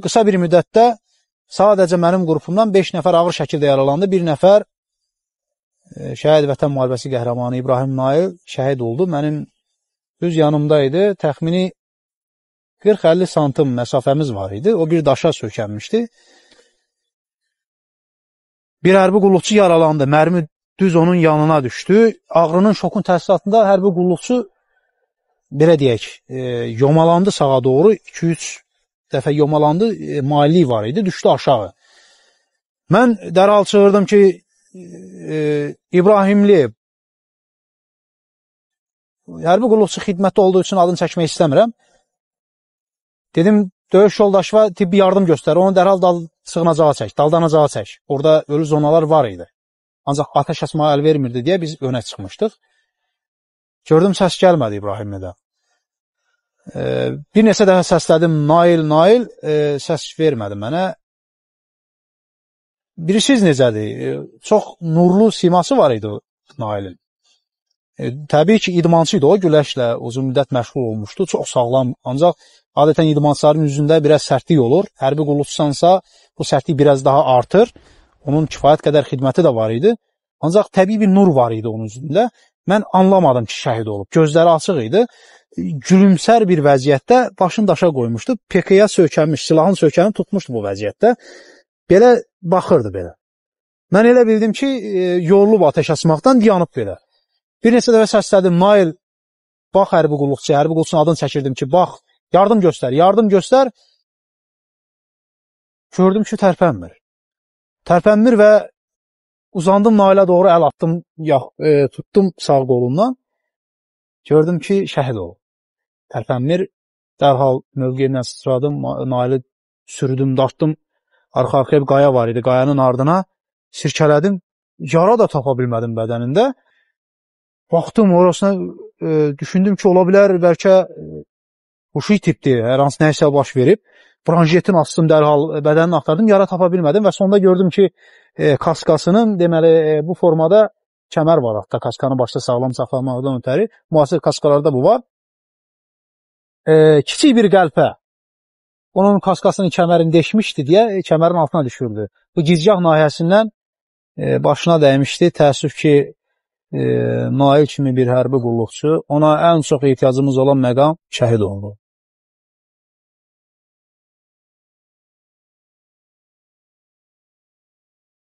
Qısa bir müddətdə sadəcə mənim qrupumdan 5 nəfər ağır şəkildə yaralandı. Bir nəfər e, şəhid vətən müharibəsi qəhrəmanı İbrahim Nail şəhid oldu. Mənim öz yanımda idi. Təxmini 40-50 santım məsafəmiz var idi. O bir daşa sökənmişdi. Bir hərbi qulluqçu yaralandı. Mərmi düz onun yanına düşdü. Ağrının şokun təsiratında hərbi qulluqçu belə deyək, e, yomalandı sağa doğru 2-3 dəfə yomalandı, e, mali var idi, düşdü aşağı. Mən dərhal çığırdım ki, e, İbrahimli hərbi qulluqçu xidmətdə olduğu üçün adını çəkmək istəmirəm. Dedim, döyüş yoldaşıma tibbi yardım göstər, onu dərhal dal sığınacağa çək, daldanacağa çək. Orada ölü zonalar var idi. Ancaq atəş açmağa əl vermirdi deyə biz önə çıxmışdıq. Gördüm səs gəlmədi İbrahimlidən. Bir neçə dəfə səslədim Nail, Nail, səs vermədi mənə. Bilirsiz necədir? Çox nurlu siması var idi Nailin. Təbii ki, idmançı idi o, güləşlə uzun müddət məşğul olmuşdu, çox sağlam. Ancaq adətən idmançıların üzündə biraz sərtlik olur. Hərbi qulluqçusansa, bu sərtlik biraz daha artır. Onun kifayət qədər xidməti də var idi. Ancaq təbii bir nur var idi onun üzündə. Mən anlamadım ki, şəhid olub. Gözləri açıq idi gülümsər bir vəziyyətdə başını daşa qoymuşdu. PK-yə söykənmiş, silahın söykəni tutmuşdu bu vəziyyətdə. Belə baxırdı belə. Mən elə bildim ki, e, yorulub atəş açmaqdan yanıb belə. Bir neçə dəfə səslədim, Nail, bax hərbi qulluqçu, hərbi qulluqçunun adını çəkirdim ki, bax, yardım göstər, yardım göstər. Gördüm ki, tərpənmir. Tərpənmir və uzandım Nailə doğru əl atdım, ya, e, tutdum sağ qolundan. Gördüm ki, şəhid olub tərpənmir. Dərhal mövqeyimdən sıçradım, naili sürdüm, dartdım. Arxa-arxaya bir qaya var idi, qayanın ardına sirkələdim. Yara da tapa bilmədim bədənində. Baxdım orasına, e, düşündüm ki, ola bilər bəlkə e, huşu itibdi, hər hansı nəyisə baş verib. Branjetin astım dərhal bədənini axtardım, yara tapa bilmədim və sonda gördüm ki, e, kaskasının deməli e, bu formada kəmər var hatta kaskanı başda sağlam saxlamaqdan ötəri. Müasir kaskalarda bu var e, kiçik bir qəlpə onun kaskasının kəmərini deşmişdi deyə e, kəmərin altına düşürdü. Bu gizgah nahiyəsindən e, başına dəymişdi. Təəssüf ki, e, Nail kimi bir hərbi qulluqçu, ona ən çox ehtiyacımız olan məqam şəhid oldu.